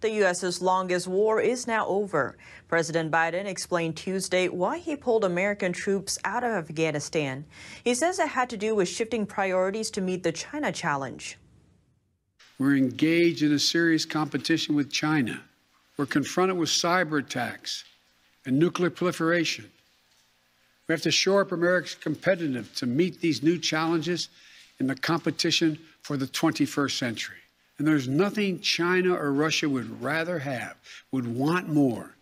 The U.S.'s longest war is now over. President Biden explained Tuesday why he pulled American troops out of Afghanistan. He says it had to do with shifting priorities to meet the China challenge. We're engaged in a serious competition with China. We're confronted with cyber attacks and nuclear proliferation. We have to shore up America's competitiveness to meet these new challenges in the competition for the 21st century. And there's nothing China or Russia would rather have, would want more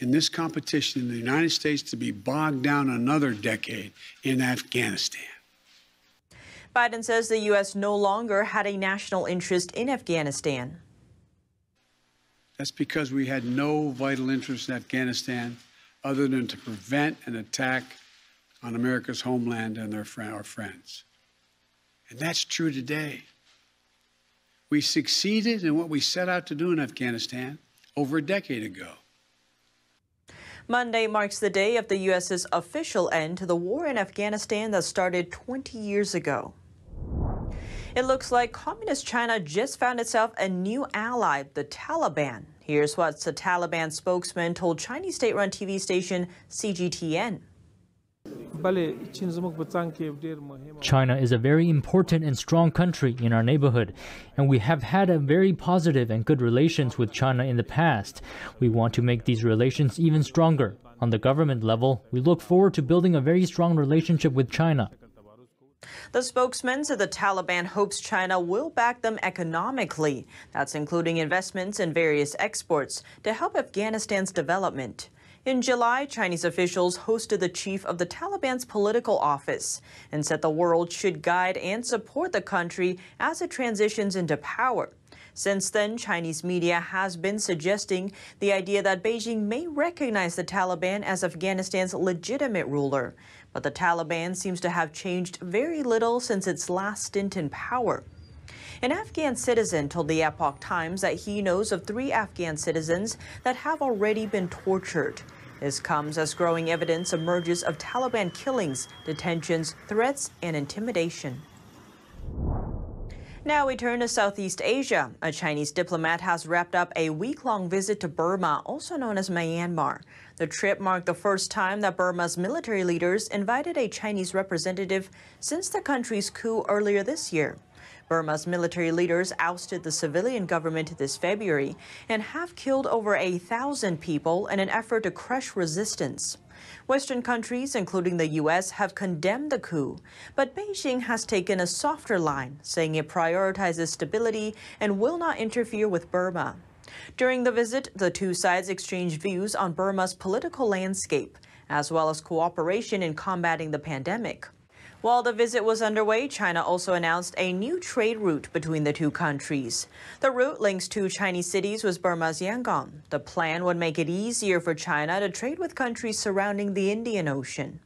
in this competition in the United States to be bogged down another decade in Afghanistan. Biden says the U.S. no longer had a national interest in Afghanistan. That's because we had no vital interest in Afghanistan other than to prevent an attack on America's homeland and their fr- our friends. And that's true today. We succeeded in what we set out to do in Afghanistan over a decade ago. Monday marks the day of the U.S.'s official end to the war in Afghanistan that started 20 years ago. It looks like Communist China just found itself a new ally, the Taliban. Here's what the Taliban spokesman told Chinese state run TV station CGTN. China is a very important and strong country in our neighborhood, and we have had a very positive and good relations with China in the past. We want to make these relations even stronger. On the government level, we look forward to building a very strong relationship with China. The spokesman said the Taliban hopes China will back them economically. That's including investments in various exports to help Afghanistan's development. In July, Chinese officials hosted the chief of the Taliban's political office and said the world should guide and support the country as it transitions into power. Since then, Chinese media has been suggesting the idea that Beijing may recognize the Taliban as Afghanistan's legitimate ruler. But the Taliban seems to have changed very little since its last stint in power. An Afghan citizen told the Epoch Times that he knows of three Afghan citizens that have already been tortured. This comes as growing evidence emerges of Taliban killings, detentions, threats, and intimidation. Now we turn to Southeast Asia. A Chinese diplomat has wrapped up a week long visit to Burma, also known as Myanmar. The trip marked the first time that Burma's military leaders invited a Chinese representative since the country's coup earlier this year. Burma's military leaders ousted the civilian government this February and have killed over a thousand people in an effort to crush resistance. Western countries, including the U.S., have condemned the coup, but Beijing has taken a softer line, saying it prioritizes stability and will not interfere with Burma. During the visit, the two sides exchanged views on Burma's political landscape, as well as cooperation in combating the pandemic. While the visit was underway, China also announced a new trade route between the two countries. The route links two Chinese cities with Burma's Yangon. The plan would make it easier for China to trade with countries surrounding the Indian Ocean.